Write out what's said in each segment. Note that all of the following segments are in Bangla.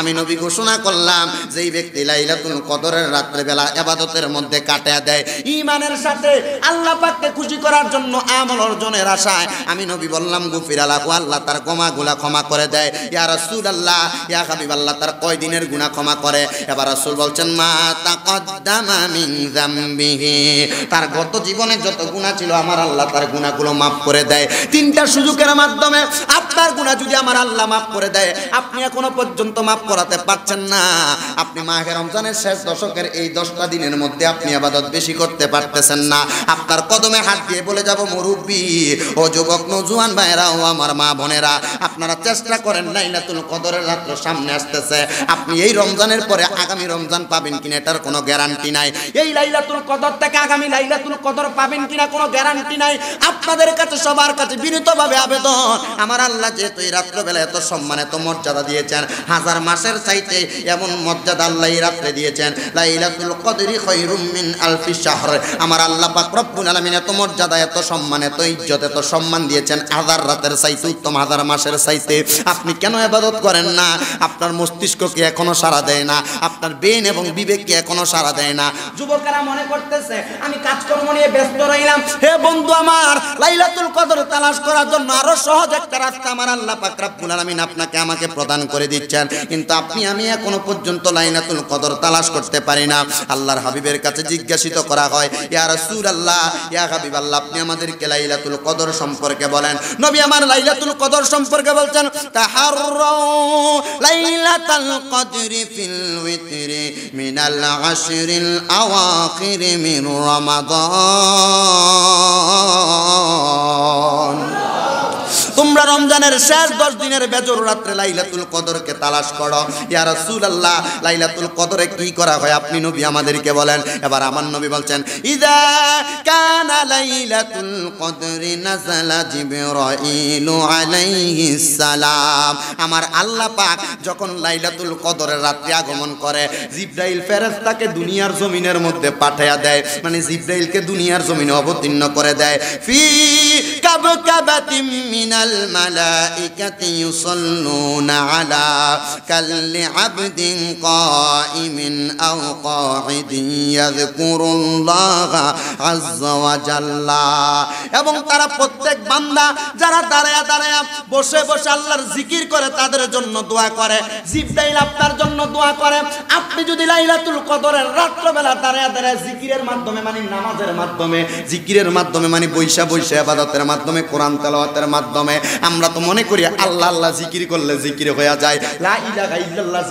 আমি নবী ঘোষণা করলাম যেই ব্যক্তি লাইলাতুল কদরের রাত্রে বেলা আবাদতের মধ্যে কাটিয়ে দেয় ইমানের সাথে আল্লাহ পাককে খুশি করার জন্য আমল অর্জনের আশায় আমি নবী বললাম গুফির আলাহ আল্লাহ তার গোলা ক্ষমা করে দেয় ইয়া রসুল আল্লাহ ইয়া হাবিব আল্লাহ তার কয় দিনের গুণা ক্ষমা করে এবার রসুল বলছেন মা তাকদ্দামা মিন যামবিহি তার গত জীবনে যত গুণা ছিল আমার আল্লাহ তার গুণাগুলো মাফ করে দেয় তিনটা সুযোগের মাধ্যমে আপনার গুণা যদি আমার আল্লাহ মাফ করে দেয় আপনি এখনো পর্যন্ত মাফ করাতে পারছেন না আপনি মাহের রমজানের শেষ দশকের এই দশটা দিনের মধ্যে আপনি আবাদত বেশি করতে পারতেছেন না আপনার কদমে হাত দিয়ে বলে যাব মুরব্বী ও যুবক নজুয়ান ভাইরা ও আমার মা বোনেরা আপনারা চেষ্টা করেন নাই না তুল কদরের রাত্র সামনে আসতেছে আপনি এই রমজানের পরে আগামী রমজান পাবেন কিনা এটার কোনো গ্যারান্টি নাই এই লাইলাতুল কদর থেকে আগামী লাইলাতুল কদর পাবেন কিনা কোনো গ্যারান্টি নাই আপনাদের কাছে সবার কাছে বিনীতভাবে আবেদন আমার আল্লাহ যেহেতু এই রাত্রবেলা এত সম্মান এত মর্যাদা দিয়েছেন হাজার মাসের চাইতে এমন মর্যাদা আল্লাহ রাত্রে দিয়েছেন লাইলাতুল কদরি খৈরুম মিন আলফি শাহর আমার আল্লাহ পাক রব্বুল আলামিন এত মর্যাদা এত সম্মান এত ইজ্জত এত সম্মান দিয়েছেন হাজার রাতের চাইতে উত্তম হাজার মাসের চাইতে আপনি কেন ইবাদত করেন না আপনার মস্তিষ্ককে এখনো সাড়া দেয় না আপনার ব্রেন এবং বিবেককে এখনো সাড়া দেয় না যুবকেরা মনে করতেছে আমি কাজকর্ম নিয়ে ব্যস্ত রইলাম হে বন্ধু আমার লাইলাতুল কদর তালাশ করার জন্য আরো সহজ একটা রাস্তা আমার আল্লাহ পাক রব্বুল আলামিন আপনাকে আমাকে প্রদান করে দিচ্ছেন কিন্তু আপনি আমি এখনো পর্যন্ত লাইনাতুল কদর তালাশ করতে পারি না আল্লাহর হাবিবের কাছে জিজ্ঞাসিত করা হয় ইয়া সুর আল্লাহ ইয়া হাবিব আল্লাহ আপনি আমাদেরকে লাইলাতুল কদর সম্পর্কে বলেন নবী আমার লাইলাতুল কদর সম্পর্কে বলছেন তাহাররাউ লাইলাতাল কদরি ফিল উইতরি মিনাল আশরিল আওয়াখির মিন রমাদান তোমরা রমজানের শেষ দশ দিনের বেজর রাত্রে লাইলাতুল কদরকে তালাশ করো ইয়া রাসূলুল্লাহ লাইলাতুল কদরে কি করা হয় আপনি নবী আমাদেরকে বলেন এবার আমার নবী বলছেন ইদা কানা লাইলাতুল কদরি নাজালা জিবরাইল সালাম আমার আল্লাহ পাক যখন লাইলাতুল কদরের রাত্রে আগমন করে জিব্রাইল ফেরেশতাকে দুনিয়ার জমিনের মধ্যে পাঠায়া দেয় মানে জিব্রাইলকে দুনিয়ার জমিনে অবতীর্ণ করে দেয় ফি কাবকাবাতিম মিনাল الملائكة يصلون على كل عبد قائم أو قاعد يذكر الله عز وجل এবং তারা প্রত্যেক বান্দা যারা দাঁড়ায়া দাঁড়ায়া বসে বসে আল্লাহর জিকির করে তাদের জন্য দোয়া করে জিব্রাইল আপনার জন্য দোয়া করে আপনি যদি লাইলাতুল কদরের রাত্রবেলা দাঁড়ায়া দাঁড়ায় জিকিরের মাধ্যমে মানে নামাজের মাধ্যমে জিকিরের মাধ্যমে মানে বৈশা বৈশা আবাদতের মাধ্যমে কোরআন তেলাওয়াতের মাধ্যমে আমরা তো মনে করি আল্লাহ আল্লাহ জিকির করলে জিকির হয়ে যায়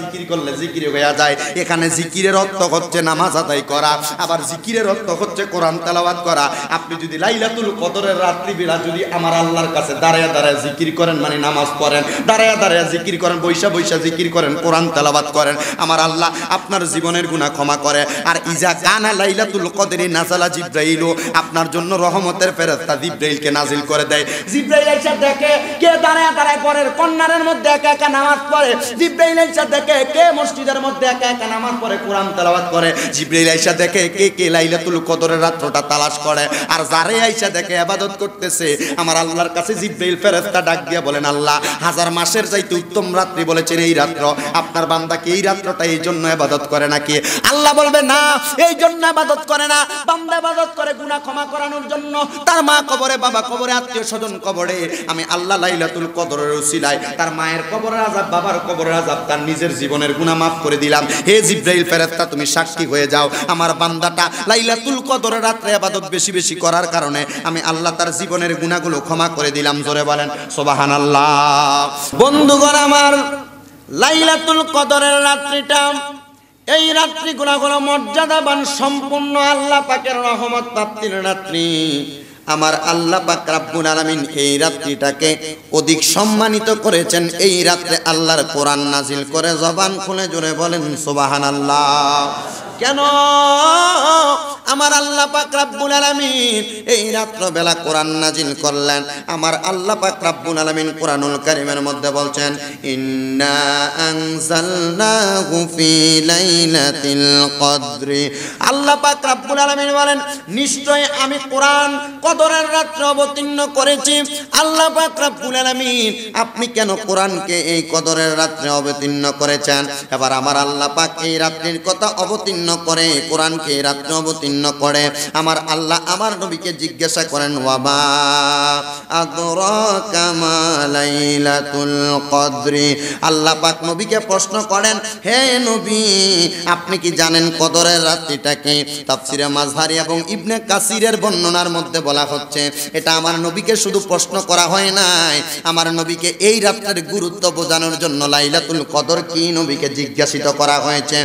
জিকির করলে জিকির হয়ে যায় এখানে জিকিরের অর্থ হচ্ছে নামাজ আদায় করা আবার জিকিরের অর্থ হচ্ছে কোরআন তালাবাদ করা আপনি যদি লাইলাতুল কদরের রাত্রি বেলা যদি আমার আল্লাহর কাছে দাঁড়ায় দাঁড়ায় জিকির করেন মানে নামাজ পড়েন দাঁড়ায় দাঁড়ায় জিকির করেন বৈশা বৈশা জিকির করেন কোরআন তালাবাদ করেন আমার আল্লাহ আপনার জীবনের গুণা ক্ষমা করে আর ইজা কানা লাইলাতুল কদরি নাজালা জিব্রাইলও আপনার জন্য রহমতের ফেরস্তা জিব্রাইলকে নাজিল করে দেয় জিব্রাইল এসে দেখ দেখে কে দাঁড়ায় দাঁড়ায় পরে কন্যারের মধ্যে একা একা নামাজ পড়ে জিব্রাইল আইসা দেখে কে মসজিদের মধ্যে একা একা নামাজ পড়ে কোরআন তেলাবাত করে জিব্রাইল আইসা দেখে কে কে লাইলাতুল কদরের রাত্রটা তালাশ করে আর যারে আইসা দেখে আবাদত করতেছে আমার আল্লাহর কাছে জিব্রাইল ফেরেস্তা ডাক দিয়ে বলেন আল্লাহ হাজার মাসের চাইতে উত্তম রাত্রি বলেছেন এই রাত্র আপনার বান্দা কি এই রাত্রটা এই জন্য আবাদত করে নাকি আল্লাহ বলবে না এই জন্য আবাদত করে না বান্দা আবাদত করে গুনাহ ক্ষমা করানোর জন্য তার মা কবরে বাবা কবরে আত্মীয় স্বজন কবরে আমি আল্লাহ লাইলাতুল কদরের উসিলায় তার মায়ের কবরের আজাব বাবার কবরের আজাব তার নিজের জীবনের গুণা মাফ করে দিলাম হে জিব্রাইল ফেরেস্তা তুমি সাক্ষী হয়ে যাও আমার বান্দাটা লাইলাতুল কদরের রাত্রে আবাদত বেশি বেশি করার কারণে আমি আল্লাহ তার জীবনের গুণাগুলো ক্ষমা করে দিলাম জোরে বলেন সোবাহান আল্লাহ বন্ধুগণ আমার লাইলাতুল কদরের রাত্রিটা এই রাত্রি গুণাগুলো মর্যাদাবান সম্পূর্ণ আল্লাহ পাকের রহমত প্রাপ্তির রাত্রি আমার আল্লাহ পাক রাব্বুল আলামিন এই রাত্রিটাকে অধিক সম্মানিত করেছেন এই রাত্রে আল্লাহর কোরআন নাজিল করে জবান খুলে জোরে বলেন সুবহানাল্লাহ কেন আমার আল্লাহ পাক রাব্বুল আলামিন এই রাত্র বেলা কোরআন নাজিল করলেন আমার আল্লাহ পাক রাব্বুল আলামিন কোরআনুল কারীমের মধ্যে বলছেন ইন্না আনজালনাহু ফি লাইলাতিল কদর আল্লাহ পাক রাব্বুল আলামিন বলেন নিশ্চয় আমি কোরআন কদরের রাত্রে অবতীর্ণ করেছি আল্লাহ পাক রাব্বুল আলামিন আপনি কেন কোরআনকে এই কদরের রাত্রে অবতীর্ণ করেছেন এবার আমার আল্লাহ পাক এই রাত্রির কথা অবতীর্ণ অবতীর্ণ করে কোরআনকে রাত্রে অবতীর্ণ করে আমার আল্লাহ আমার নবীকে জিজ্ঞাসা করেন আল্লাহ পাক নবীকে প্রশ্ন করেন হে নবী আপনি কি জানেন কদরের রাত্রিটাকে তাফসিরে মাঝহারি এবং ইবনে কাসিরের বর্ণনার মধ্যে বলা হচ্ছে এটা আমার নবীকে শুধু প্রশ্ন করা হয় নাই আমার নবীকে এই রাত্রের গুরুত্ব বোঝানোর জন্য লাইলাতুল কদর কি নবীকে জিজ্ঞাসিত করা হয়েছে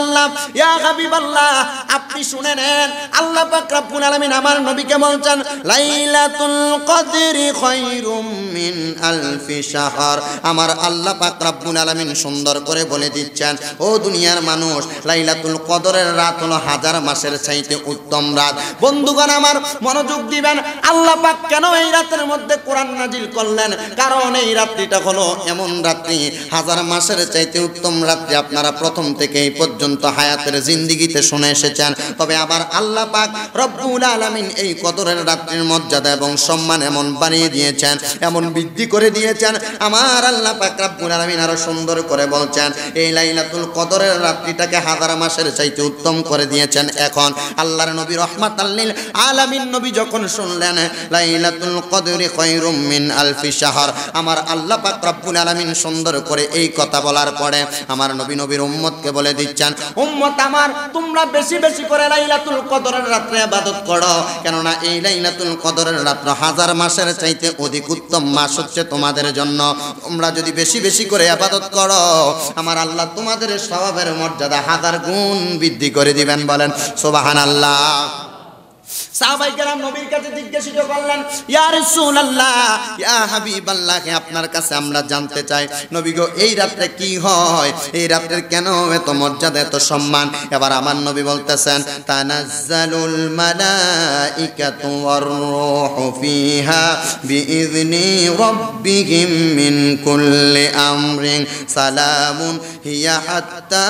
আল্লাহ ইয়া হাবিবাল্লাহ আপনি শুনে নেন আল্লাহ পাক রব্বুল আলামিন আমার নবীকে বলছেন লাইলাতুল কদরি খায়রুম মিন আলফি শাহর আমার আল্লাহ পাক রব্বুল আলামিন সুন্দর করে বলে দিচ্ছেন ও দুনিয়ার মানুষ লাইলাতুল কদরের রাত হলো হাজার মাসের চাইতে উত্তম রাত বন্ধুগণ আমার মনোযোগ দিবেন আল্লাহ পাক কেন এই রাতের মধ্যে কোরআন নাজিল করলেন কারণ এই রাত্রিটা হলো এমন রাত্রি হাজার মাসের চাইতে উত্তম রাত্রি আপনারা প্রথম থেকে এই পর্যন্ত হায়াতের জিন্দিগিতে শুনে এসেছেন তবে আবার আল্লাহ পাক রব্বুল আলমিন এই কদরের রাত্রির মর্যাদা এবং সম্মান এমন বানিয়ে দিয়েছেন এমন বৃদ্ধি করে দিয়েছেন আমার আল্লাহ পাক রব্বুল আলমিন আরো সুন্দর করে বলছেন এই লাইলাতুল কদরের রাত্রিটাকে হাজার মাসের চাইতে উত্তম করে দিয়েছেন এখন আল্লাহর নবী রহমাত আল্লিল আলামিন নবী যখন শুনলেন লাইলাতুল কদরি খৈরুম মিন আলফি শাহর আমার আল্লাহ পাক রব্বুল আলামিন সুন্দর করে এই কথা বলার পরে আমার নবী নবীর উম্মতকে বলে দিচ্ছেন উম্মত আমার তোমরা বেশি বেশি করে লাইলাতুল কদরের রাত্রে ইবাদত করো কেননা এই লাইলাতুল কদরের রাত্র হাজার মাসের চাইতে অধিক উত্তম মাস হচ্ছে তোমাদের জন্য তোমরা যদি বেশি বেশি করে আবাদত করো আমার আল্লাহ তোমাদের স্বভাবের মর্যাদা হাজার গুণ বৃদ্ধি করে দিবেন বলেন সোবাহান আল্লাহ সাহাবাই কেরাম নবীর কাছে জিজ্ঞাসিত করলেন ইয়া রাসূলুল্লাহ ইয়া হাবিবাল্লাহ আপনার কাছে আমরা জানতে চাই নবী গো এই রাতে কি হয় এই রাতের কেন এত মর্যাদা এত সম্মান এবার আমার নবী বলতেছেন তানাজ্জালুল মালাইকাতু ওয়ার রূহু ফিহা বিইذনি রাব্বিহিম মিন কুল্লি আমরিন সালামুন হিয়া হাত্তা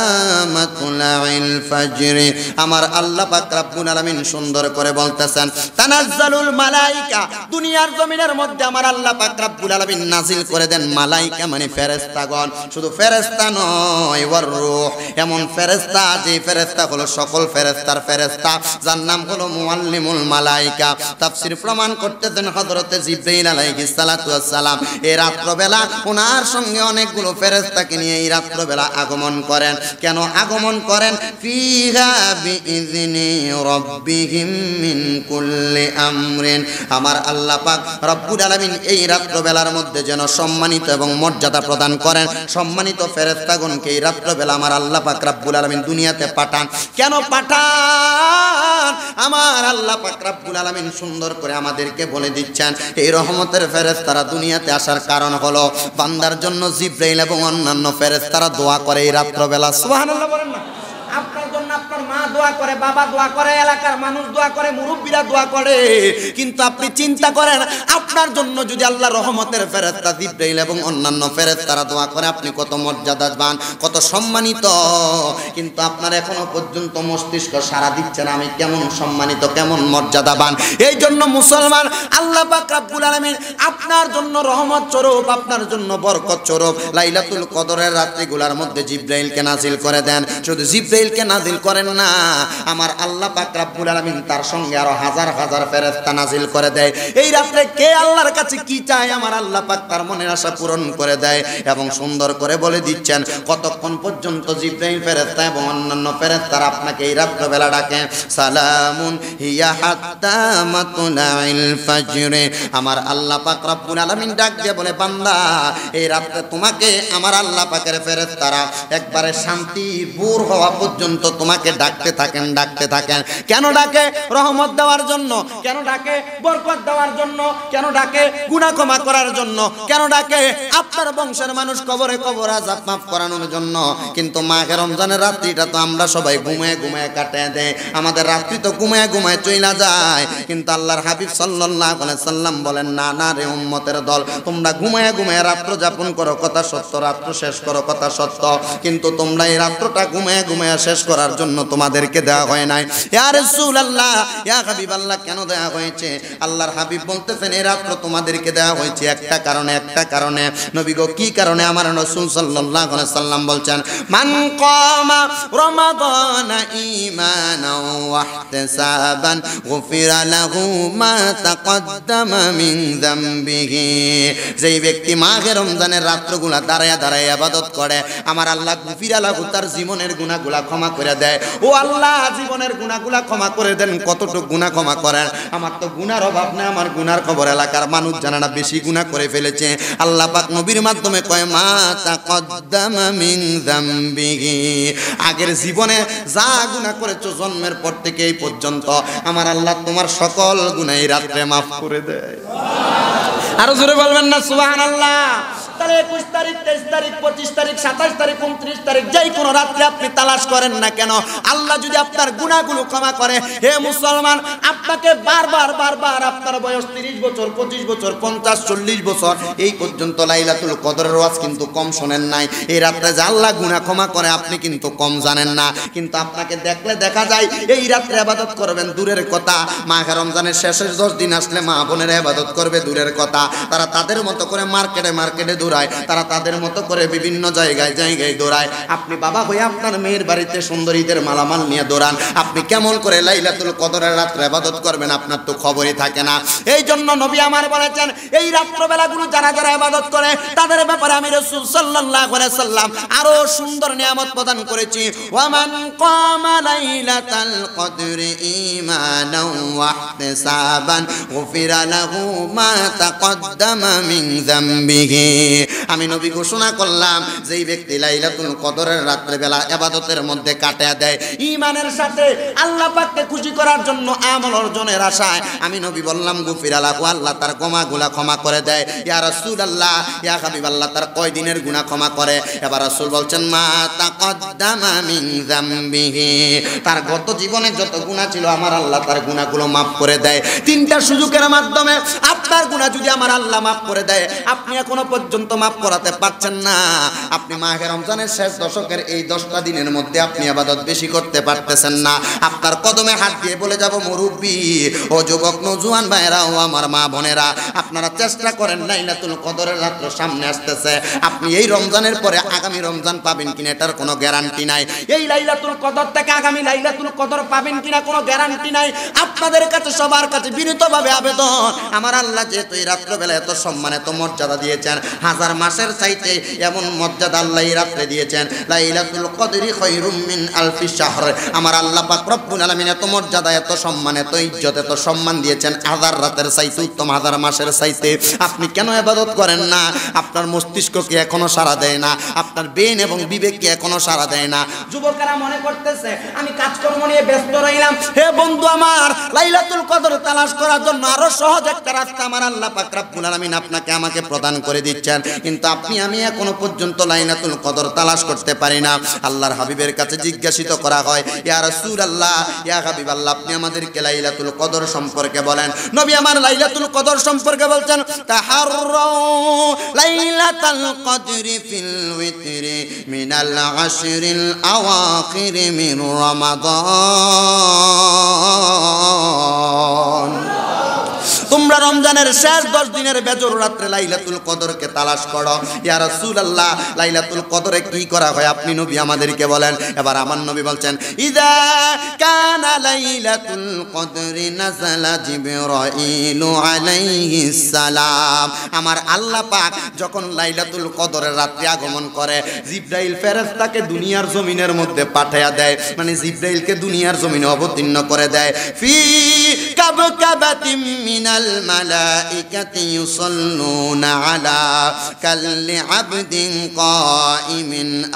মাতলাইল ফাজর আমার আল্লাহ পাক রব্বুল আলামিন সুন্দর করে বল বলতেছেন তানাজ্জালুল মালাইকা দুনিয়ার জমিনের মধ্যে আমার আল্লাহ পাক রব্বুল আলামিন নাজিল করে দেন মালাইকা মানে ফেরেশতাগণ শুধু ফেরেশতা নয় ওয়ার রূহ এমন ফেরেশতা যে ফেরেশতা হলো সকল ফেরেশতার ফেরেশতা যার নাম হলো মুআল্লিমুল মালাইকা তাফসীর প্রমাণ করতেছেন হযরতে জিবরাইল আলাইহিস সালাতু সালাম এই রাত্রবেলা ওনার সঙ্গে অনেকগুলো ফেরেশতাকে নিয়ে এই রাত্রবেলা আগমন করেন কেন আগমন করেন ফিহা বিইযনি রাব্বিহিম মিন কুল্লি আমার আল্লাহ পাক রব্বুল আলামিন এই রাত্রবেলার মধ্যে যেন সম্মানিত এবং মর্যাদা প্রদান করেন সম্মানিত ফেরেস্তাগণকে এই রাত্রবেলা আমার আল্লাহ পাক রব্বুল আলামিন দুনিয়াতে পাঠান কেন পাঠান আমার আল্লাহ পাক রব্বুল আলামিন সুন্দর করে আমাদেরকে বলে দিচ্ছেন এই রহমতের ফেরেস্তারা দুনিয়াতে আসার কারণ হলো বান্দার জন্য জিব্রাইল এবং অন্যান্য ফেরেস্তারা দোয়া করে এই রাত্রবেলা সুবহানাল্লাহ বলেন না আপনার দোয়া করে বাবা দোয়া করে এলাকার মানুষ দোয়া করে মুরব্বীরা দোয়া করে কিন্তু আপনি চিন্তা করেন আপনার জন্য যদি আল্লাহ রহমতের ফেরেস্তা জিব্রাইল এবং অন্যান্য ফেরেস্তারা দোয়া করে আপনি কত মর্যাদা পান কত সম্মানিত কিন্তু আপনার এখনো পর্যন্ত মস্তিষ্ক সারা দিচ্ছে না আমি কেমন সম্মানিত কেমন মর্যাদা পান এই জন্য মুসলমান আল্লাহ পাক রাব্বুল আলামিন আপনার জন্য রহমত স্বরূপ আপনার জন্য বরকত স্বরূপ লাইলাতুল কদরের রাত্রিগুলার মধ্যে জিব্রাইলকে নাজিল করে দেন শুধু জিব্রাইলকে নাজিল করেন না আমার আল্লাহ পাক রাব্বুল আলামিন তার সঙ্গে আরো হাজার হাজার ফেরেশতা নাজিল করে দেয় এই রাত্রে কে আল্লাহর কাছে কি চায় আমার আল্লাহ পাক তার মনের আশা পূরণ করে দেয় এবং সুন্দর করে বলে দিচ্ছেন কতক্ষণ পর্যন্ত জিব্রাহিম ফেরেশতা এবং অন্যান্য ফেরেশতারা আপনাকে এই রাত্রবেলা ডাকে সালামুন হিয়া হাত্তা মাতুনাইল ফাজরে আমার আল্লাহ পাক রাব্বুল আলামিন ডাক দিয়ে বলে বান্দা এই রাতে তোমাকে আমার আল্লাহ পাকের ফেরেশতারা একবারে শান্তি ভোর হওয়া পর্যন্ত তোমাকে ডাকতে থাকেন ডাকতে থাকেন কেন ডাকে রহমত দেওয়ার জন্য কেন ডাকে বরকত দেওয়ার জন্য কেন ডাকে গুণা ক্ষমা করার জন্য কেন ডাকে আপনার বংশের মানুষ কবরে কবর আজাব মাফ করানোর জন্য কিন্তু মাঘে রমজানের রাত্রিটা তো আমরা সবাই ঘুমে ঘুমে কাটে দেয় আমাদের রাত্রি তো ঘুমে ঘুমায় চইলা যায় কিন্তু আল্লাহর হাবিব সাল্লাহ সাল্লাম বলেন না না রে উম্মতের দল তোমরা ঘুমে ঘুমে রাত্র যাপন করো কথা সত্য রাত্র শেষ করো কথা সত্য কিন্তু তোমরা এই রাত্রটা ঘুমে ঘুমে শেষ করার জন্য তোমাদের আমাদেরকে দেওয়া হয় নাই ইয়ার রসুল আল্লাহ ইয়া হাবিব আল্লাহ কেন দেওয়া হয়েছে আল্লাহর হাবিব বলতেছেন এই রাত্র তোমাদেরকে দেওয়া হয়েছে একটা কারণে একটা কারণে নবী গো কি কারণে আমার রাসূল রসুল সাল্লাহ সাল্লাম বলছেন মান কামা রমাদান ইমানা ওয়াহতিসাবান গুফিরা লাহু মা তাকদ্দামা মিন যামবিহি যেই ব্যক্তি মাঘে রমজানের রাত্রগুলা দাঁড়ায়া দাঁড়ায়া ইবাদত করে আমার আল্লাহ গুফিরা লাহু তার জীবনের গুনাহগুলা ক্ষমা করে দেয় ও আল্লাহ আল্লাহ জীবনের গুণাগুলা ক্ষমা করে দেন কতটুকু গুণা ক্ষমা করেন আমার তো গুণার অভাব না আমার গুনার খবর এলাকার মানুষ জানানা বেশি গুণা করে ফেলেছে আল্লাহ পাক নবীর মাধ্যমে কয় মা আগের জীবনে যা গুণা করেছো জন্মের পর থেকে এই পর্যন্ত আমার আল্লাহ তোমার সকল গুণাই রাত্রে মাফ করে দেয় আরো জোরে বলবেন না সুবাহ আল্লাহ তাহলে একুশ তারিখ তেইশ তারিখ পঁচিশ তারিখ সাতাশ তারিখ উনত্রিশ তারিখ যেই কোনো রাত্রে আপনি তালাশ করেন না কেন আল্লাহ যদি আপনার গুণাগুলো ক্ষমা করে হে মুসলমান আপনাকে বারবার বারবার আপনার বয়স তিরিশ বছর পঁচিশ বছর পঞ্চাশ চল্লিশ বছর এই পর্যন্ত লাইলাতুল কদরের ওয়াজ কিন্তু কম শোনেন নাই এই রাত্রে যে আল্লাহ গুণা ক্ষমা করে আপনি কিন্তু কম জানেন না কিন্তু আপনাকে দেখলে দেখা যায় এই রাত্রে আবাদত করবেন দূরের কথা মা রমজানের শেষের দশ দিন আসলে মা বোনের আবাদত করবে দূরের কথা তারা তাদের মতো করে মার্কেটে মার্কেটে দৌড়ায় তারা তাদের মতো করে বিভিন্ন জায়গায় জায়গায় দৌড়ায় আপনি বাবা হয়ে আপনার মেয়ের বাড়িতে সুন্দরীদের মালামাল নিয়ে দৌড়ান আপনি কেমন করে লাইলাতুল কদরের রাত্রে আবাদত করবেন আপনার তো খবরই থাকে না এই জন্য নবী আমার বলেছেন এই রাত্রবেলাগুলো যারা যারা আবাদত করে তাদের ব্যাপারে আমি রসুল সাল্লাহ সাল্লাম আরও সুন্দর নিয়ামত প্রদান করেছি ওয়ামান কমা লাইলাতাল কদরে ইমানাও ওয়াহতিসাবান গুফিরা লাহু মা তাকদ্দামা মিন যামবিহি আমি নবী ঘোষণা করলাম যেই ব্যক্তি লাইলাতুল কদরের রাত্রেবেলা এবাদতের মধ্যে কাটা দেয় ইমানের সাথে আল্লাহ পাককে খুশি করার জন্য আমল অর্জনের আশায় আমি নবী বললাম গুফির আলাহু আল্লাহ তার গোনা ক্ষমা করে দেয় ইয়া রাসূল আল্লাহ ইয়া হাবিব আল্লাহ তার কয় দিনের গুনাহ ক্ষমা করে এবার রাসূল বলছেন মা তাকদ্দামা মিন যামবিহি তার গত জীবনে যত গুনাহ ছিল আমার আল্লাহ তার গুনাহগুলো মাফ করে দেয় তিনটা সুযোগের মাধ্যমে আপনার গুণা যদি আমার আল্লাহ মাফ করে দেয় আপনি এখনো পর্যন্ত মাফ করাতে পারছেন না আপনি মাহে রমজানের শেষ দশকের এই দশটা দিনের মধ্যে আপনি আবাদত বেশি করতে পারতেছেন না আপনার কদমে হাত দিয়ে বলে যাব মুরব্বী ও যুবক নজুয়ান ভাইরা ও আমার মা বোনেরা আপনারা চেষ্টা করেন নাই না তুল কদরের রাত্র সামনে আসতেছে আপনি এই রমজানের পরে আগামী রমজান পাবেন কিনা এটার কোনো গ্যারান্টি নাই এই লাইলাতুল কদর থেকে আগামী লাইলাতুল কদর পাবেন কিনা কোনো গ্যারান্টি নাই আপনাদের কাছে সবার কাছে বিনীতভাবে আবেদন আমার আল্লাহ আল্লাহ যেহেতু এই রাত্রবেলা এত সম্মান এত মর্যাদা দিয়েছেন হাজার মাসের চাইতে এমন মর্যাদা আল্লাহ এই রাত্রে দিয়েছেন লাইলাতুল কদরি খৈরুমিন আলফি শাহর আমার আল্লাহ পাক রব্বুল আলামিন এত মর্যাদা এত সম্মান এত ইজ্জত এত সম্মান দিয়েছেন হাজার রাতের চাইতে উত্তম হাজার মাসের চাইতে আপনি কেন এবাদত করেন না আপনার মস্তিষ্ককে এখনো সারা দেয় না আপনার ব্রেন এবং বিবেককে এখনো সারা দেয় না যুবকেরা মনে করতেছে আমি কাজকর্ম নিয়ে ব্যস্ত রইলাম হে বন্ধু আমার লাইলাতুল কদর তালাশ করার জন্য আরো সহজ একটা রাস্তা আমার আল্লাহ পাক রব্বুল আলামিন আপনাকে আমাকে প্রদান করে দিচ্ছেন কিন্তু আপনি আমি এখনো পর্যন্ত লাইনাতুল কদর তালাশ করতে পারি না আল্লাহর হাবিবের কাছে জিজ্ঞাসিত করা হয় ইয়া আল্লাহ ইয়া হাবিব আল্লাহ আপনি আমাদেরকে লাইলাতুল কদর সম্পর্কে বলেন নবী আমার লাইলাতুল কদর সম্পর্কে বলছেন তাহাররু লাইলাতাল কদরি ফিল উইতরি মিনাল আশরিল আওয়াখির মিন রমাদান তোমরা রমজানের শেষ দশ দিনের বেজর রাত্রে লাইলাতুল কদরকে তালাশ করো ইয়া রাসূলুল্লাহ লাইলাতুল কদরে কি করা হয় আপনি নবী আমাদেরকে বলেন এবার আমার নবী বলছেন ইদা কানা লাইলাতুল কদরি নাজালা জিবরাইল আলাইহিস সালাম আমার আল্লাহ পাক যখন লাইলাতুল কদরের রাত্রে আগমন করে জিবরাইল ফেরেশতাকে দুনিয়ার জমিনের মধ্যে পাঠায়া দেয় মানে জিবরাইলকে দুনিয়ার জমিনে অবতীর্ণ করে দেয় ফি কাবকাবাতিম মিনা الملائكة يصلون على كل عبد قائم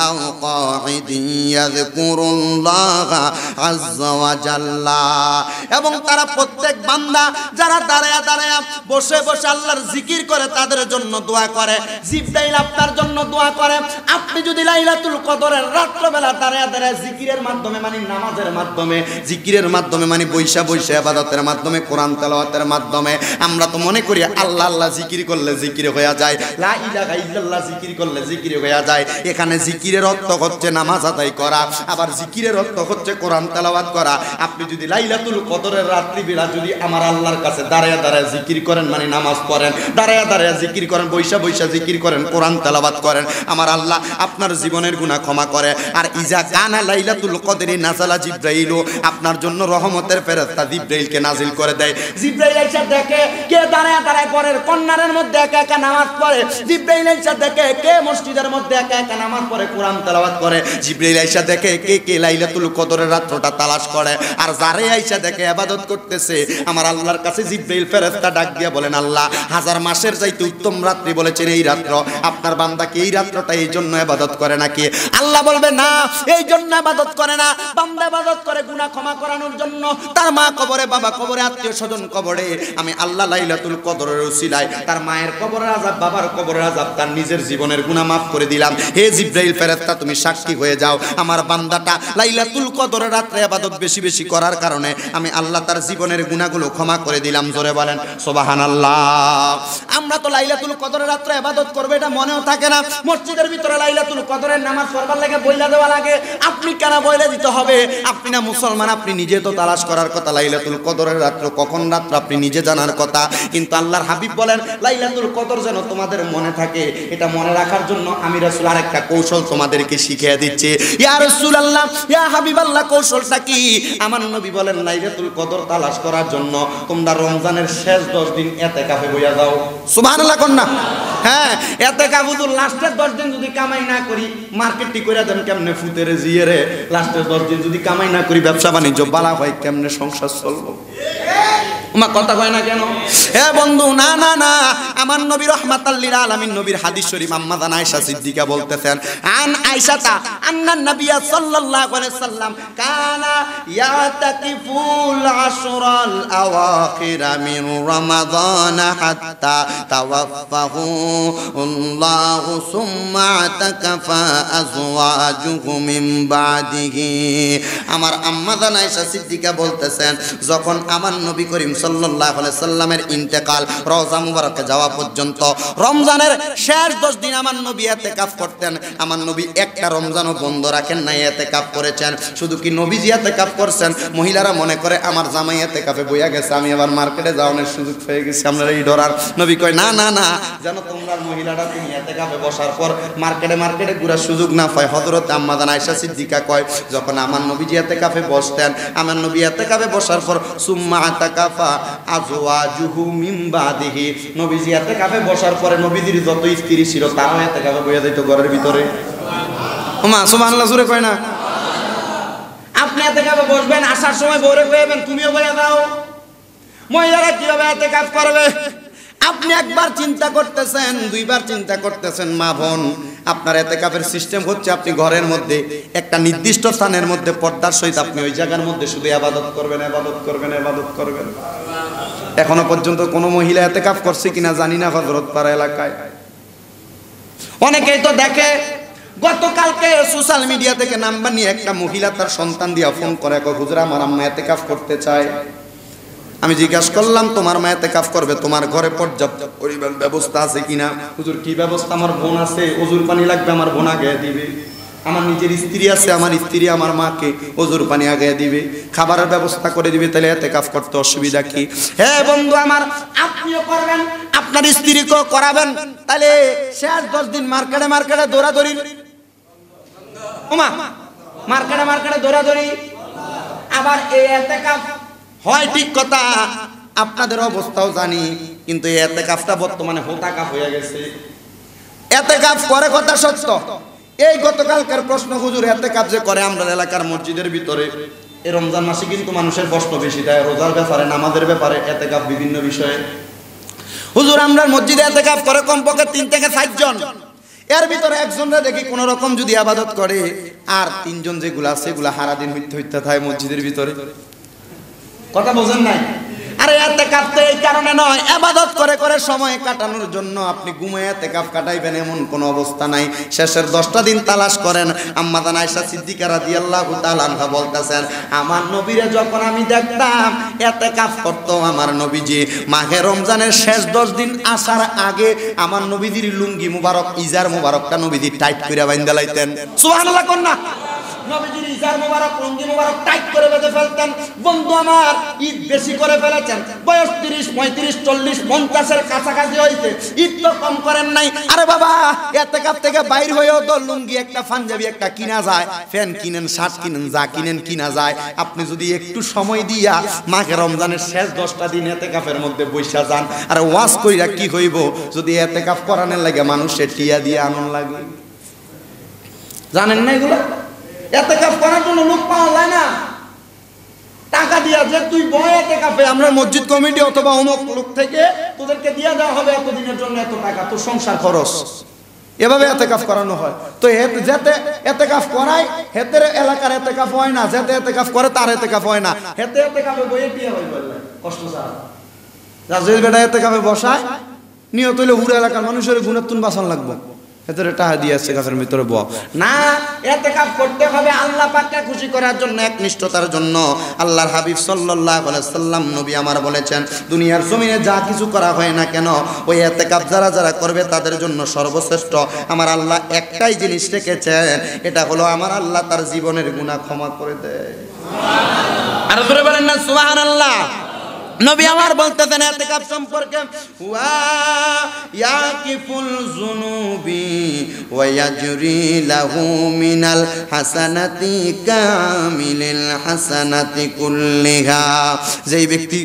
أو قاعد يذكر الله عز وجل এবং তারা প্রত্যেক বান্দা যারা দাঁড়ায়া দাঁড়ায়া বসে বসে আল্লাহর জিকির করে তাদের জন্য দোয়া করে জিবদাইল আপনার জন্য দোয়া করে আপনি যদি লাইলাতুল কদরের রাত্রবেলা দাঁড়ায় দাঁড়ায় জিকিরের মাধ্যমে মানে নামাজের মাধ্যমে জিকিরের মাধ্যমে মানে বৈশা বৈশা আবাদতের মাধ্যমে কোরআন তেলাওয়াতের মাধ্যমে কারণে আমরা তো মনে করি আল্লাহ আল্লাহ জিকির করলে জিকির হয়ে যায় জিকির করলে জিকির হয়ে যায় এখানে জিকিরের অর্থ হচ্ছে নামাজ আদায় করা আবার জিকিরের অর্থ হচ্ছে কোরআন তালাবাদ করা আপনি যদি লাইলাতুল কদরের রাত্রি বেলা যদি আমার আল্লাহর কাছে দাঁড়ায় দাঁড়ায় জিকির করেন মানে নামাজ পড়েন দাঁড়ায় দাঁড়ায় জিকির করেন বৈশা বৈশা জিকির করেন কোরআন তালাবাদ করেন আমার আল্লাহ আপনার জীবনের গুণা ক্ষমা করে আর ইজা কানা লাইলাতুল কদরি নাজালা জিব্রাইলও আপনার জন্য রহমতের ফেরস্তা জিব্রাইলকে নাজিল করে দেয় জিব্রাইল দেখে কে দাঁড়ায় দাঁড়ায় পরের কন্যারের মধ্যে একা একা নামাজ পড়ে জিব্রাইল আইসা দেখে কে মসজিদের মধ্যে একা একা নামাজ পড়ে কোরআন তেলাওয়াত করে জিব্রাইল আইসা দেখে কে কে লাইলাতুল কদরের রাত্রটা তালাশ করে আর যারে আইসা দেখে আবাদত করতেছে আমার আল্লাহর কাছে জিব্রাইল ফেরেশতা ডাক দিয়া বলেন আল্লাহ হাজার মাসের চাইতে উত্তম রাত্রি বলেছেন এই রাত্র আপনার বান্দা কি এই রাত্রটা এই জন্য আবাদত করে নাকি আল্লাহ বলবে না এই জন্য আবাদত করে না বান্দা আবাদত করে গুনাহ ক্ষমা করানোর জন্য তার মা কবরে বাবা কবরে আত্মীয় স্বজন কবরে আমি আমি আল্লাহ লাইলাতুল কদরের উসিলায় তার মায়ের কবরের আজাব বাবার কবরের আজাব তার নিজের জীবনের গুণা মাফ করে দিলাম হে জিব্রাইল ফেরেস্তা তুমি সাক্ষী হয়ে যাও আমার বান্দাটা লাইলাতুল কদরের রাত্রে আবাদত বেশি বেশি করার কারণে আমি আল্লাহ তার জীবনের গুণাগুলো ক্ষমা করে দিলাম জোরে বলেন সোবাহান আল্লাহ আমরা তো লাইলাতুল কদরের রাত্রে আবাদত করবে এটা মনেও থাকে না মসজিদের ভিতরে লাইলাতুল কদরের নামাজ পড়বার লাগে বইলা দেওয়া লাগে আপনি কেন বইলা দিতে হবে আপনি না মুসলমান আপনি নিজে তো তালাশ করার কথা লাইলাতুল কদরের রাত্র কখন রাত্র আপনি নিজে জানা জানার কথা কিন্তু আল্লাহর হাবিব বলেন লাইলাতুল কদর যেন তোমাদের মনে থাকে এটা মনে রাখার জন্য আমি আর একটা কৌশল তোমাদেরকে শিখিয়ে দিচ্ছি ইয়া ইয়া কৌশলটা কি আমার নবী বলেন লাইলাতুল কদর তালাশ করার জন্য তোমরা রমজানের শেষ দিন এতে কাফে বইয়া যাও হ্যাঁ এতে কাবুদুর লাস্টের দশ দিন যদি কামাই না করি মার্কেটটি করে দেন কেমনে জিয়ে রে লাস্টের দশ দিন যদি কামাই না করি ব্যবসা বাণিজ্য বালা হয় কেমনে সংসার চলবো উমা কথা কয় না কেন এ বন্ধু না না না আমার নবী রহমাতাল্লিল আলামিন নবীর হাদিস শরীফ আম্মাদান আয়েশা সিদ্দিকা বলতেছেন আন আয়েশাতা আন্নান নবিয়া সাল্লাল্লাহু আলাইহি সাল্লাম কানা ইয়াতাকিফুল আশরাল আওয়াখির মিন রমাদান হাত্তা তাওয়াফাহু আল্লাহু সুম্মা তাকাফা মিন বাদিহি আমার আম্মাদান আয়েশা সিদ্দিকা বলতেছেন যখন আমার নবী করিম সাল্লাহ সাল্লামের ইন্তেকাল রোজা মুবারকে যাওয়া পর্যন্ত রমজানের শেষ দশ দিন আমার নবী এতে কাপ করতেন আমার নবী একটা রমজানও বন্ধ রাখেন নাই এতে কাপ করেছেন শুধু কি নবীজি এতে কাপ করছেন মহিলারা মনে করে আমার জামাই এতে কাপে বইয়া গেছে আমি আবার মার্কেটে যাওয়ানোর সুযোগ পেয়ে গেছি আপনারা এই ডরার নবী কয় না না না যেন তোমরা মহিলারা তুমি এতে কাপে বসার পর মার্কেটে মার্কেটে ঘুরার সুযোগ না পায় হজরত আম্মাদান আয়সা সিদ্দিকা কয় যখন আমার নবীজি এতে কাপে বসতেন আমার নবী এতে কাপে বসার পর সুম্মা আতা কাফা বসার পরে নবীজির যত স্ত্রী ছিল তারাও এতে বইয়া ঘরের ভিতরে কয় না আপনি এতে কাফে বসবেন আসার সময় বউরে কইবেন তুমিও বইয়া দাও মহিলারা কিভাবে এতে কাজ করবে আপনি একবার চিন্তা করতেছেন দুইবার চিন্তা করতেছেন মা বোন আপনার এতে কাপের সিস্টেম হচ্ছে আপনি ঘরের মধ্যে একটা নির্দিষ্ট স্থানের মধ্যে পর্দার সহিত আপনি ওই জায়গার মধ্যে শুধু আবাদত করবেন আবাদত করবেন আবাদত করবেন এখনো পর্যন্ত কোনো মহিলা এতে কাপ করছে কিনা জানি না হজরতপাড়া এলাকায় অনেকেই তো দেখে গতকালকে সোশ্যাল মিডিয়া থেকে নাম্বার নিয়ে একটা মহিলা তার সন্তান দিয়ে ফোন করে গুজরা আমার আম্মা এতে কাপ করতে চায় আমি জিজ্ঞাসা করলাম তোমার মায়েতে কাফ করবে তোমার ঘরে পর্যাপ্ত পরিমাণ ব্যবস্থা আছে কিনা হুজুর কি ব্যবস্থা আমার বোন আছে ওজুর পানি লাগবে আমার বোন আগে দিবে আমার নিজের স্ত্রী আছে আমার স্ত্রী আমার মাকে ওজুর পানি আগে দিবে খাবারের ব্যবস্থা করে দিবে তাহলে এতে কাফ করতে অসুবিধা কি হ্যাঁ বন্ধু আমার আপনিও করবেন আপনার স্ত্রীকেও করাবেন তাহলে শেষ দশ দিন মার্কেটে মার্কেটে দৌড়াদৌড়ি ওমা মার্কেটে মার্কেটে দৌড়ি আবার এই এতে কাফ হয় ঠিক কথা আপনাদের অবস্থাও জানি কিন্তু এতে কাপটা বর্তমানে হোতাকা হয়ে গেছে এতে কাপ করে কথা সত্য এই গতকালকার প্রশ্ন হুজুর এতে কাপ যে করে আমরা এলাকার মসজিদের ভিতরে এই রমজান মাসে কিন্তু মানুষের কষ্ট বেশি দেয় রোজার ব্যাপারে নামাজের ব্যাপারে এতে কাপ বিভিন্ন বিষয়ে হুজুর আমরা মসজিদে এতে কাপ করে কমপক্ষে তিন থেকে সাতজন এর ভিতরে একজনরা দেখি কোন রকম যদি আবাদত করে আর তিনজন যেগুলো আছে এগুলো হারা দিন হইতে হইতে থাকে মসজিদের ভিতরে কথা বোঝেন নাই আরে এতে কাঁপতে এই কারণে নয় আবাদত করে করে সময় কাটানোর জন্য আপনি ঘুমিয়ে এতে কাপ কাটাইবেন এমন কোনো অবস্থা নাই শেষের দশটা দিন তালাশ করেন আম্মাদান আয়সা সিদ্দিকা রাদি আল্লাহ তালানহা বলতেছেন আমার নবীরে যখন আমি দেখতাম এতে কাপ করত আমার নবীজি মাঘে রমজানের শেষ দশ দিন আসার আগে আমার নবীজির লুঙ্গি মুবারক ইজার মুবারকটা নবীজি টাইট করে বাইন্দা লাইতেন সুহান নবীজির ইজার মোবারক মোবারক টাইট করে বেঁধে ফেলতেন বন্ধু আমার ঈদ বেশি করে ফেলেছেন বয়স তিরিশ পঁয়ত্রিশ চল্লিশ পঞ্চাশের কাছাকাছি হয়েছে ঈদ তো কম করেন নাই আরে বাবা কাপ থেকে বাইর হয়েও তো লুঙ্গি একটা পাঞ্জাবি একটা কিনা যায় ফ্যান কিনেন শার্ট কিনেন যা কিনেন কিনা যায় আপনি যদি একটু সময় দিয়া মাকে রমজানের শেষ দশটা দিন এতে কাপের মধ্যে বৈশা যান আর ওয়াশ কইরা কি হইব যদি এতে কাপ করানের লাগে মানুষের টিয়া দিয়ে আনন্দ লাগে জানেন না এগুলো এতে কাপ করার জন্য লোক পাওয়া যায় না টাকা দিয়া যে তুই বয় এতে কাপে আমরা মসজিদ কমিটি অথবা অমুক লোক থেকে তোদেরকে দিয়া দেওয়া হবে এতদিনের জন্য এত টাকা তোর সংসার খরচ এভাবে এতে কাপ করানো হয় তো যেতে এতে কাপ করায় হেতের এলাকার এতে কাপ হয় না যেতে এতে কাপ করে তার এতে কাপ হয় না হেতে এতে কাপে বইয়ে বিয়ে হয় কষ্ট যা যে বেটা এতে কাপে বসায় নিয়ত হইলে হুড়া এলাকার মানুষের গুণাত্তুন বাসন লাগবে ভেতরে টাহা দিয়ে আসছে গাছের ভিতরে বক না এতে কাপ করতে হবে আল্লাহ পাককে খুশি করার জন্য এক নিষ্ঠতার জন্য আল্লাহর হাবিব সাল্লাল্লাহু আলাইহি সাল্লাম নবী আমার বলেছেন দুনিয়ার জমিনে যা কিছু করা হয় না কেন ওই এতে কাপ যারা যারা করবে তাদের জন্য সর্বশ্রেষ্ঠ আমার আল্লাহ একটাই জিনিস রেখেছেন এটা হলো আমার আল্লাহ তার জীবনের গুনাহ ক্ষমা করে দেয় আর ধরে বলেন না আল্লাহ নবী আমার বলতেছেন এতেকাফ সম্পর্কে ওয়া ইয়াকিফুল যুনুবি লাহু মিনাল হাসানাতি কামিলিল হাসানাতি কুল্লিহা যেই ব্যক্তি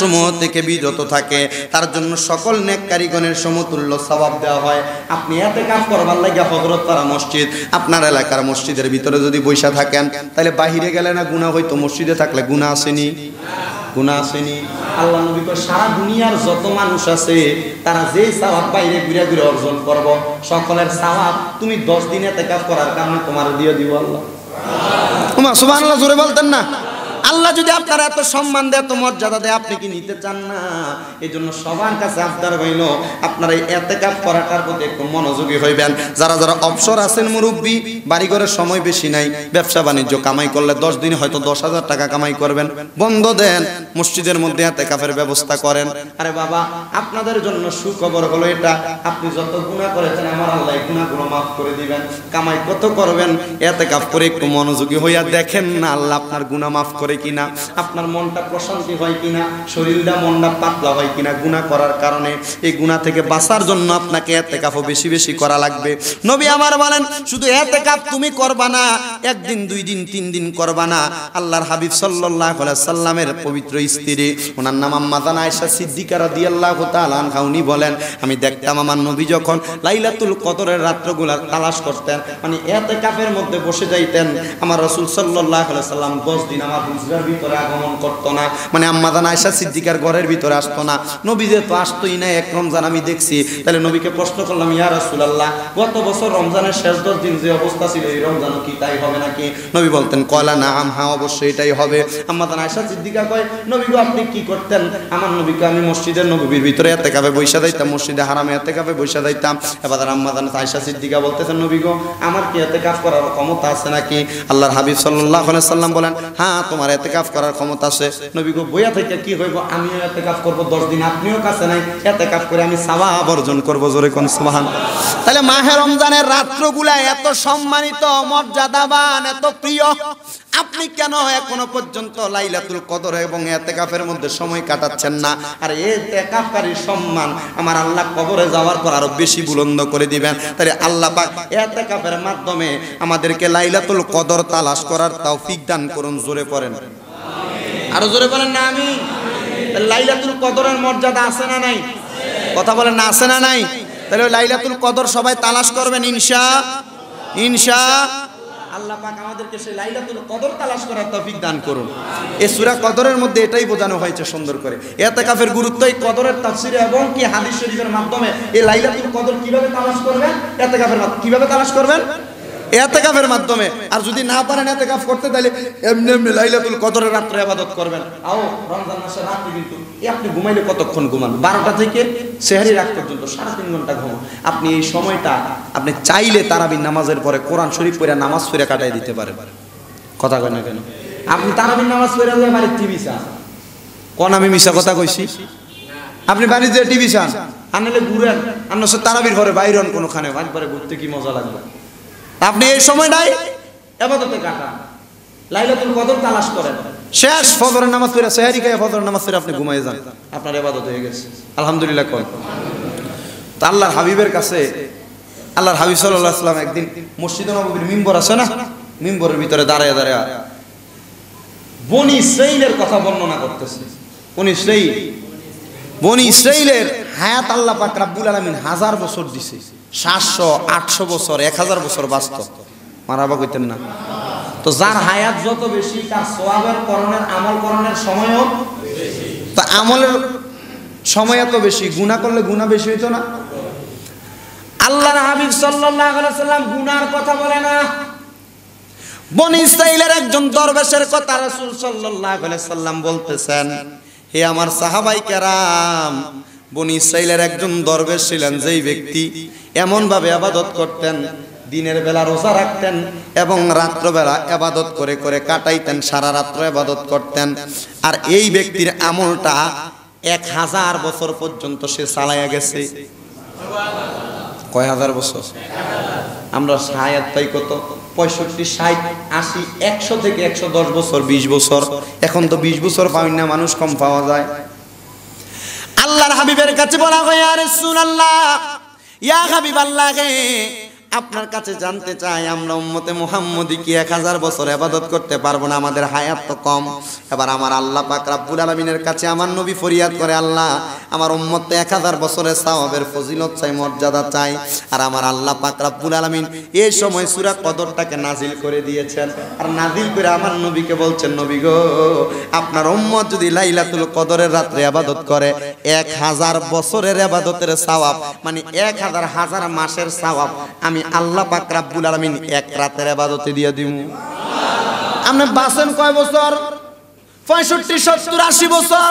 সমূহ থেকে বিরত থাকে তার জন্য সকল নেক কারিগণের সমতুল্য স্বভাব দেওয়া হয় আপনি এতে কাজ করবার লাগে হজরতপাড়া মসজিদ আপনার এলাকার মসজিদের ভিতরে যদি বৈশা থাকেন তাহলে বাহিরে গেলে না গুণা হয়তো মসজিদে থাকলে গুণা আসেনি গুণা আসেনি আল্লাহ নবী তো সারা দুনিয়ার যত মানুষ আছে তারা যে সাওয়াব বাইরে ঘুরে ঘুরে অর্জন করব সকলের স্বভাব তুমি দশ দিনে এতে কাজ করার কারণে তোমার দিয়ে দিব আল্লাহ তোমার সুবহানাল্লাহ জোরে বলতেন না আল্লাহ যদি আপনার এত সম্মান দেয় এত মর্যাদা দেয় আপনি কি নিতে চান না এই জন্য সবার কাছে আবদার হইল আপনার এই এত কাপ করাটার প্রতি একটু মনোযোগী হইবেন যারা যারা অবসর আছেন মুরব্বী বাড়িঘরে সময় বেশি নাই ব্যবসা বাণিজ্য কামাই করলে দশ দিনে হয়তো দশ হাজার টাকা কামাই করবেন বন্ধ দেন মসজিদের মধ্যে এত কাপের ব্যবস্থা করেন আরে বাবা আপনাদের জন্য সুখবর হলো এটা আপনি যত গুণা করেছেন আমার আল্লাহ গুণাগুলো মাফ করে দিবেন কামাই কত করবেন এত কাপ করে একটু মনোযোগী হইয়া দেখেন না আল্লাহ আপনার গুণা মাফ করে করে কিনা আপনার মনটা প্রশান্তি হয় কিনা শরীরটা মনটা পাতলা হয় কিনা গুণা করার কারণে এই গুণা থেকে বাঁচার জন্য আপনাকে এতে কাপও বেশি বেশি করা লাগবে নবী আমার বলেন শুধু এতে কাপ তুমি করবা না একদিন দুই দিন তিন দিন করবা না আল্লাহর হাবিব সাল্লাহ সাল্লামের পবিত্র স্ত্রী ওনার নাম আম্মাদান আয়সা সিদ্দিকারা আল্লাহ তালানহা উনি বলেন আমি দেখতাম আমার নবী যখন লাইলাতুল কদরের রাত্রগুলার তালাশ করতেন মানে এতে কাপের মধ্যে বসে যাইতেন আমার রসুল সাল্লাহ সাল্লাম দশ দিন আমার ভিতরে আগমন করতো না মানে আয়সা সিদ্দিকার ঘরের ভিতরে আসতো না নবী যে তো আসতোই না এক রমজান আমি দেখছি তাহলে নবীকে প্রশ্ন করলাম ইয়া রাসুলাল্লাহ গত বছর রমজানের শেষ দশ দিন যে অবস্থা ছিল এই কি তাই হবে নাকি নবী বলতেন না আম হ্যাঁ, অবশ্যই এটাই হবে আয়সা সিদ্দিকা কয় আপনি কি করতেন আমার নবীকে আমি মসজিদের নবীর ভিতরে এতে কাপে বৈশা দিতাম মসজিদে হারামে এতে কাপে বৈশা দিতাম এবার আয়সা সিদ্দিকা বলতেছেন নবীগো আমার কি এতে কাপ করার ক্ষমতা আছে নাকি আল্লাহর হাবিব সাল্লাহ সাল্লাম বলেন হ্যাঁ তোমার আমার এতেকাফ করার ক্ষমতা আছে নবী গো বইয়া থেকে কি হইব আমিও এতেকাফ করব দশ দিন আপনিও কাছে নাই এতেকাফ করে আমি সাবা বর্জন করবো জোরে কোন সুবাহান তাহলে মাহে রমজানের রাত্রগুলা এত সম্মানিত মর্যাদাবান এত প্রিয় আপনি কেন এখনো পর্যন্ত লাইলাতুল কদর এবং এতেকাফের মধ্যে সময় কাটাচ্ছেন না আর এতেকাফকারীর সম্মান আমার আল্লাহ কবরে যাওয়ার পর আরো বেশি বুলন্দ করে দিবেন তাহলে আল্লাহ পাক এতেকাফের মাধ্যমে আমাদেরকে লাইলাতুল কদর তালাশ করার তৌফিক দান করুন জোরে পড়েন আরো জোরে বলেন না আমি লাইলাতুল কদরের মর্যাদা আছে না নাই কথা বলেন না আছে না নাই তাহলে লাইলাতুল কদর সবাই তালাশ করবেন ইনশা ইনশা আল্লাহ পাক আমাদেরকে সেই লাইলাতুল কদর তালাশ করার তৌফিক দান করুন এই সুরা কদরের মধ্যে এটাই বোঝানো হয়েছে সুন্দর করে এতেকাফের গুরুত্ব এই কদরের তাফসিরে এবং কি হাদিস শরীফের মাধ্যমে এই লাইলাতুল কদর কিভাবে তালাশ করবেন এতেকাফের কিভাবে তালাশ করবেন এতেকাফের মাধ্যমে আর যদি না পারেন এতেকাফ করতে তাহলে এমনি এমনি লাইলাতুল কদরে রাত্রে আবাদত করবেন আও রমজান মাসে রাত্রে কিন্তু আপনি ঘুমাইলে কতক্ষণ ঘুমান বারোটা থেকে সেহারি রাত পর্যন্ত সাড়ে তিন ঘন্টা ঘুম আপনি এই সময়টা আপনি চাইলে তারাবি নামাজের পরে কোরআন শরীফ পড়ে নামাজ ফিরে কাটাই দিতে পারে কথা কয় না কেন আপনি তারাবি নামাজ ফিরে যায় বাড়ির টিভি চান কোন আমি মিশা কথা কইছি আপনি বাড়ির যে টিভি চান আনলে ঘুরেন আনলে তারাবির ঘরে বাইরন কোনোখানে একবারে ঘুরতে কি মজা লাগবে আপনি এই সময়টাই এবাদতে কাটান লাইলাতুল কদর তালাশ করেন শেষ ফজরের নামাজ পড়ে সেহারি খায় ফজরের নামাজ পড়ে আপনি ঘুমাই যান আপনার এবাদত হয়ে গেছে আলহামদুলিল্লাহ কর তা আল্লাহর হাবিবের কাছে আল্লাহর হাবিব সাল্লাহ সাল্লাম একদিন মসজিদ নবীর মিম্বর আছে না মিম্বরের ভিতরে দাঁড়ায় দাঁড়ায় বনি ইসরাইলের কথা বর্ণনা করতেছে বনি ইসরাইল বনি ইসরাইলের হায়াত আল্লাহ পাক রাব্বুল আলমিন হাজার বছর দিছে সাতশো আটশো বছর এক হাজার বছর বাঁচত মারাবা কইতেন না তো যার হায়াত যত বেশি তার সোয়াবের করণের আমল করণের সময়ও তা আমলের সময় এত বেশি গুণা করলে গুণা বেশি হইতো না আল্লাহ হাবিব সাল্লাম গুনার কথা বলে না বন ইসরাইলের একজন দরবেশের কথা রাসূল সাল্লাল্লাহু আলাইহি সাল্লাম বলতেছেন হে আমার সাহাবাই কেরাম বনি ইসরাইলের একজন দরবেশ ছিলেন যেই ব্যক্তি এমনভাবে আবাদত করতেন দিনের বেলা রোজা রাখতেন এবং রাত্রবেলা আবাদত করে করে কাটাইতেন সারা রাত্র আবাদত করতেন আর এই ব্যক্তির আমলটা এক হাজার বছর পর্যন্ত সে চালাইয়া গেছে কয় হাজার বছর আমরা সায়াত পাই কত পঁয়ষট্টি ষাট আশি একশো থেকে একশো দশ বছর বিশ বছর এখন তো বিশ বছর পাই না মানুষ কম পাওয়া যায় আল্লাহর হাবিবের কাছে বলা হয় আরে সুন আল্লাহ ইয়া হাবিব আল্লাহ আপনার কাছে জানতে চাই আমরা উম্মতে মুহাম্মদি কি এক হাজার বছর আবাদত করতে পারবো না আমাদের হায়াত তো কম এবার আমার আল্লাহ পাক রাব্বুল আলমিনের কাছে আমার নবী ফরিয়াদ করে আল্লাহ আমার উম্মতে এক হাজার বছরের সাহাবের ফজিলত চাই মর্যাদা চাই আর আমার আল্লাহ পাক রাব্বুল আলমিন এই সময় সুরা কদরটাকে নাজিল করে দিয়েছেন আর নাজিল করে আমার নবীকে বলছেন নবী গো আপনার উম্মত যদি লাইলাতুল কদরের রাত্রে আবাদত করে এক হাজার বছরের আবাদতের সাওয়াব মানে এক হাজার হাজার মাসের সাওয়াব আমি আমি আল্লাহ পাক রাব্বুল আলামিন এক রাতের ইবাদতে দিয়ে দিব আপনি বাসেন কয় বছর পঁয়ষট্টি সত্তর আশি বছর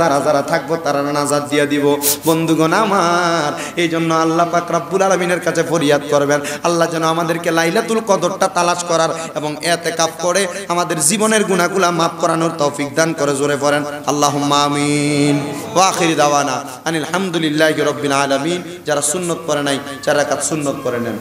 যারা যারা থাকবো তারা নাজাদ দিয়ে দিব বন্ধুগণ আমার এই জন্য আল্লাহ পাক রাব্বুল আলমিনের কাছে ফরিয়াদ করবেন আল্লাহ যেন আমাদেরকে লাইলাতুল কদরটা তালাশ করার এবং এতে কাপ করে আমাদের জীবনের গুণাগুলা মাফ করানোর তৌফিক দান করে জোরে পড়েন আল্লাহ আমিন ওয়াখির দাওয়ানা আনিল হামদুলিল্লাহ রব্বিল আলমিন যারা সুন্নত করে নাই যারা কাজ সুন্নত করে নেন